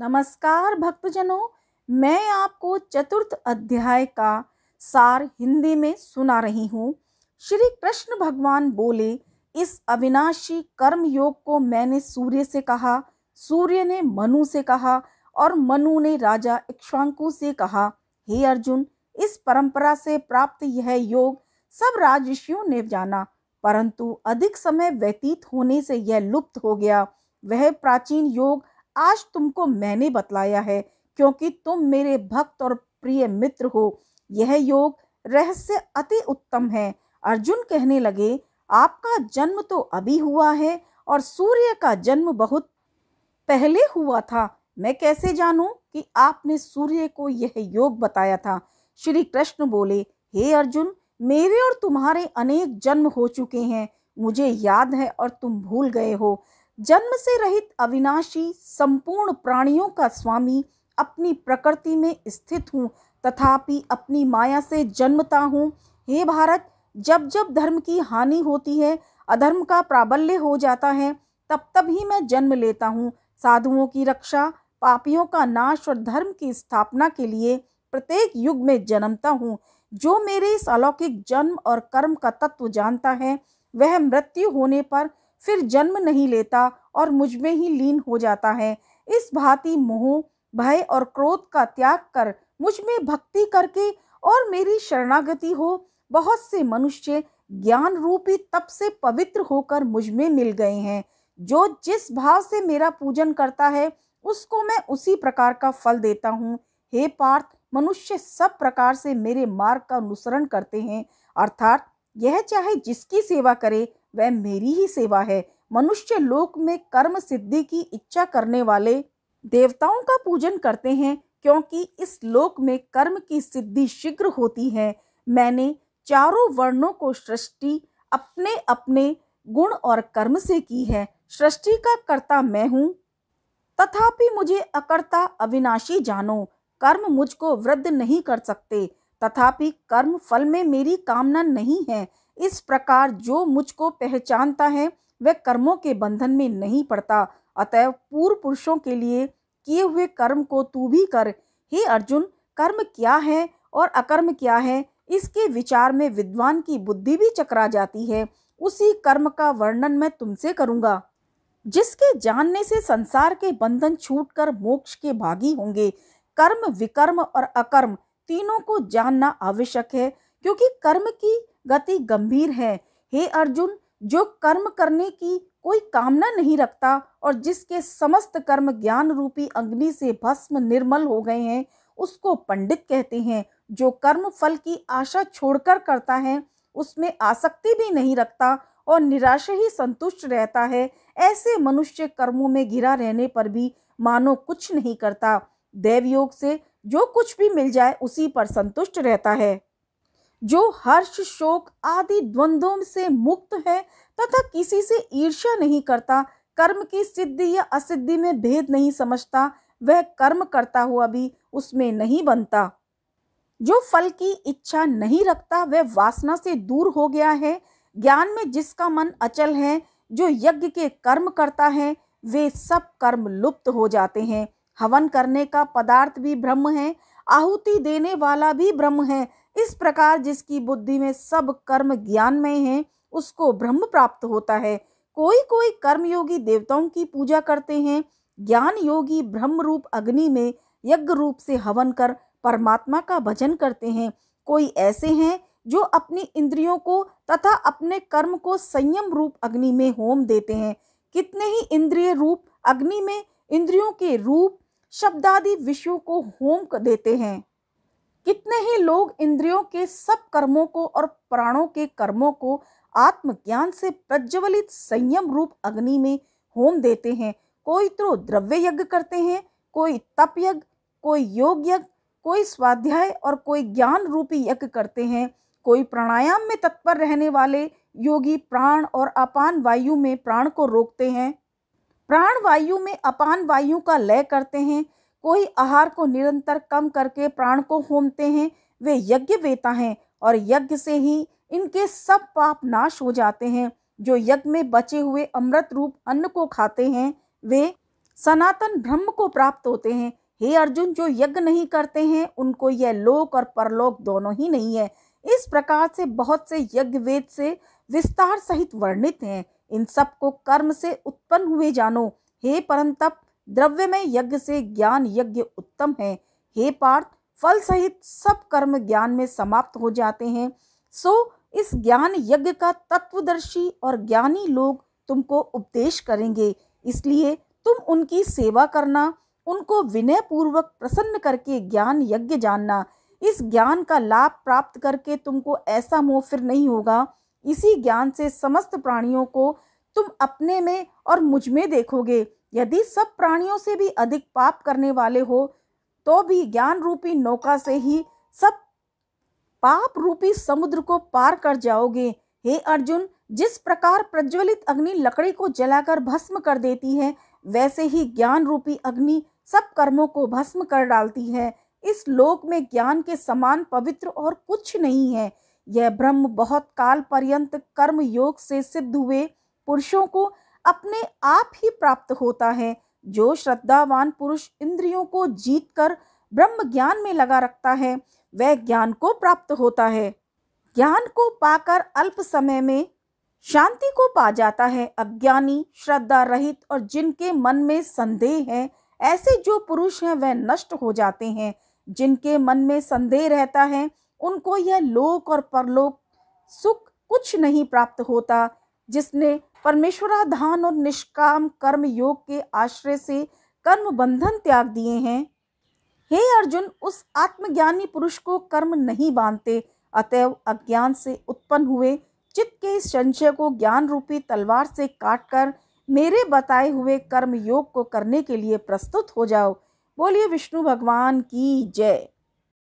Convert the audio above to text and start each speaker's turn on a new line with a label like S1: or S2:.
S1: नमस्कार भक्तजनों मैं आपको चतुर्थ अध्याय का सार हिंदी में सुना रही हूँ श्री कृष्ण भगवान बोले इस अविनाशी कर्म योग को मैंने सूर्य से कहा सूर्य ने मनु से कहा और मनु ने राजा इक्ष्वाकु से कहा हे अर्जुन इस परंपरा से प्राप्त यह योग सब राजषियों ने जाना परंतु अधिक समय व्यतीत होने से यह लुप्त हो गया वह प्राचीन योग आज तुमको मैंने बतलाया है क्योंकि तुम मेरे भक्त और प्रिय मित्र हो यह योग रहस्य अति उत्तम है अर्जुन कहने लगे आपका जन्म तो अभी हुआ है और सूर्य का जन्म बहुत पहले हुआ था मैं कैसे जानूं कि आपने सूर्य को यह योग बताया था श्री कृष्ण बोले हे अर्जुन मेरे और तुम्हारे अनेक जन्म हो चुके हैं मुझे याद है और तुम भूल गए हो जन्म से रहित अविनाशी संपूर्ण प्राणियों का स्वामी अपनी प्रकृति में स्थित हूँ तथापि अपनी माया से जन्मता हूँ हे भारत जब जब धर्म की हानि होती है अधर्म का प्राबल्य हो जाता है तब तब ही मैं जन्म लेता हूँ साधुओं की रक्षा पापियों का नाश और धर्म की स्थापना के लिए प्रत्येक युग में जन्मता हूँ जो मेरे इस अलौकिक जन्म और कर्म का तत्व जानता है वह मृत्यु होने पर फिर जन्म नहीं लेता और मुझ में ही लीन हो जाता है इस भांति मोह भय और क्रोध का त्याग कर मुझ में भक्ति करके और मेरी शरणागति हो बहुत से मनुष्य ज्ञान रूपी तप से पवित्र होकर मुझ में मिल गए हैं जो जिस भाव से मेरा पूजन करता है उसको मैं उसी प्रकार का फल देता हूँ हे पार्थ मनुष्य सब प्रकार से मेरे मार्ग का अनुसरण करते हैं अर्थात यह चाहे जिसकी सेवा करे वह मेरी ही सेवा है मनुष्य लोक में कर्म सिद्धि की इच्छा करने वाले देवताओं का पूजन करते हैं क्योंकि इस लोक में कर्म की सिद्धि शीघ्र होती है मैंने चारों वर्णों को सृष्टि अपने अपने गुण और कर्म से की है सृष्टि का कर्ता मैं हूँ तथापि मुझे अकर्ता अविनाशी जानो कर्म मुझको वृद्ध नहीं कर सकते तथापि कर्म फल में मेरी कामना नहीं है इस प्रकार जो मुझको पहचानता है वह कर्मों के बंधन में नहीं पड़ता अतः पूर्व पुरुषों के लिए किए हुए कर्म को तू भी कर हे अर्जुन कर्म क्या है और अकर्म क्या है इसके विचार में विद्वान की बुद्धि भी चकरा जाती है उसी कर्म का वर्णन मैं तुमसे करूँगा जिसके जानने से संसार के बंधन छूटकर मोक्ष के भागी होंगे कर्म विकर्म और अकर्म तीनों को जानना आवश्यक है क्योंकि कर्म की गति गंभीर है हे अर्जुन जो कर्म करने की कोई कामना नहीं रखता और जिसके समस्त कर्म ज्ञान रूपी अग्नि से भस्म निर्मल हो गए हैं उसको पंडित कहते हैं जो कर्म फल की आशा छोड़कर करता है उसमें आसक्ति भी नहीं रखता और निराश ही संतुष्ट रहता है ऐसे मनुष्य कर्मों में घिरा रहने पर भी मानो कुछ नहीं करता देवयोग से जो कुछ भी मिल जाए उसी पर संतुष्ट रहता है जो हर्ष शोक आदि द्वंद्वों से मुक्त है तथा किसी से ईर्ष्या नहीं करता कर्म की सिद्धि या असिद्धि में भेद नहीं समझता वह कर्म करता हुआ भी उसमें नहीं बनता जो फल की इच्छा नहीं रखता वह वासना से दूर हो गया है ज्ञान में जिसका मन अचल है जो यज्ञ के कर्म करता है वे सब कर्म लुप्त हो जाते हैं हवन करने का पदार्थ भी ब्रह्म है आहुति देने वाला भी ब्रह्म है इस प्रकार जिसकी बुद्धि में सब कर्म ज्ञान में है उसको ब्रह्म प्राप्त होता है कोई कोई कर्मयोगी देवताओं की पूजा करते हैं ज्ञान योगी ब्रह्म रूप अग्नि में यज्ञ रूप से हवन कर परमात्मा का भजन करते हैं कोई ऐसे हैं जो अपनी इंद्रियों को तथा अपने कर्म को संयम रूप अग्नि में होम देते हैं कितने ही इंद्रिय रूप अग्नि में इंद्रियों के रूप शब्दादि विषयों को होम देते हैं कितने ही लोग इंद्रियों के सब कर्मों को और प्राणों के कर्मों को आत्मज्ञान से प्रज्वलित संयम रूप अग्नि में होम देते हैं कोई तो द्रव्य यज्ञ करते हैं कोई तप यज्ञ कोई योग यज्ञ कोई स्वाध्याय और कोई ज्ञान रूपी यज्ञ करते हैं कोई प्राणायाम में तत्पर रहने वाले योगी प्राण और अपान वायु में प्राण को रोकते हैं प्राण वायु में अपान वायु का लय करते हैं कोई आहार को निरंतर कम करके प्राण को होमते हैं वे यज्ञ वेता हैं और यज्ञ से ही इनके सब पाप नाश हो जाते हैं जो यज्ञ में बचे हुए अमृत रूप अन्न को खाते हैं वे सनातन ब्रह्म को प्राप्त होते हैं हे अर्जुन जो यज्ञ नहीं करते हैं उनको यह लोक और परलोक दोनों ही नहीं है इस प्रकार से बहुत से यज्ञ वेद से विस्तार सहित वर्णित हैं इन सब को कर्म से उत्पन्न हुए जानो हे परंतप द्रव्य में यज्ञ से ज्ञान यज्ञ उत्तम है हे पार्थ फल सहित सब कर्म ज्ञान में समाप्त हो जाते हैं सो इस ज्ञान यज्ञ का तत्वदर्शी और ज्ञानी लोग तुमको उपदेश करेंगे इसलिए तुम उनकी सेवा करना उनको विनय पूर्वक प्रसन्न करके ज्ञान यज्ञ जानना इस ज्ञान का लाभ प्राप्त करके तुमको ऐसा मोह फिर नहीं होगा इसी ज्ञान से समस्त प्राणियों को तुम अपने में और मुझ में देखोगे यदि सब प्राणियों से भी अधिक पाप करने वाले हो तो भी ज्ञान रूपी नौका से ही सब पाप रूपी समुद्र को पार कर जाओगे हे अर्जुन जिस प्रकार प्रज्वलित अग्नि लकड़ी को जलाकर भस्म कर देती है वैसे ही ज्ञान रूपी अग्नि सब कर्मों को भस्म कर डालती है इस लोक में ज्ञान के समान पवित्र और कुछ नहीं है यह ब्रह्म बहुत काल पर्यंत कर्म योग से सिद्ध हुए पुरुषों को अपने आप ही प्राप्त होता है जो श्रद्धावान पुरुष इंद्रियों को जीत कर ब्रह्म ज्ञान में लगा रखता है वह ज्ञान को प्राप्त होता है ज्ञान को पाकर अल्प समय में शांति को पा जाता है अज्ञानी श्रद्धा रहित और जिनके मन में संदेह है ऐसे जो पुरुष हैं वह नष्ट हो जाते हैं जिनके मन में संदेह रहता है उनको यह लोक और परलोक सुख कुछ नहीं प्राप्त होता जिसने परमेश्वराधान और निष्काम कर्म योग के आश्रय से कर्म बंधन त्याग दिए हैं हे अर्जुन उस आत्मज्ञानी पुरुष को कर्म नहीं बांधते अतएव अज्ञान से उत्पन्न हुए चित्त के इस संशय को ज्ञान रूपी तलवार से काटकर मेरे बताए हुए कर्म योग को करने के लिए प्रस्तुत हो जाओ बोलिए विष्णु भगवान की जय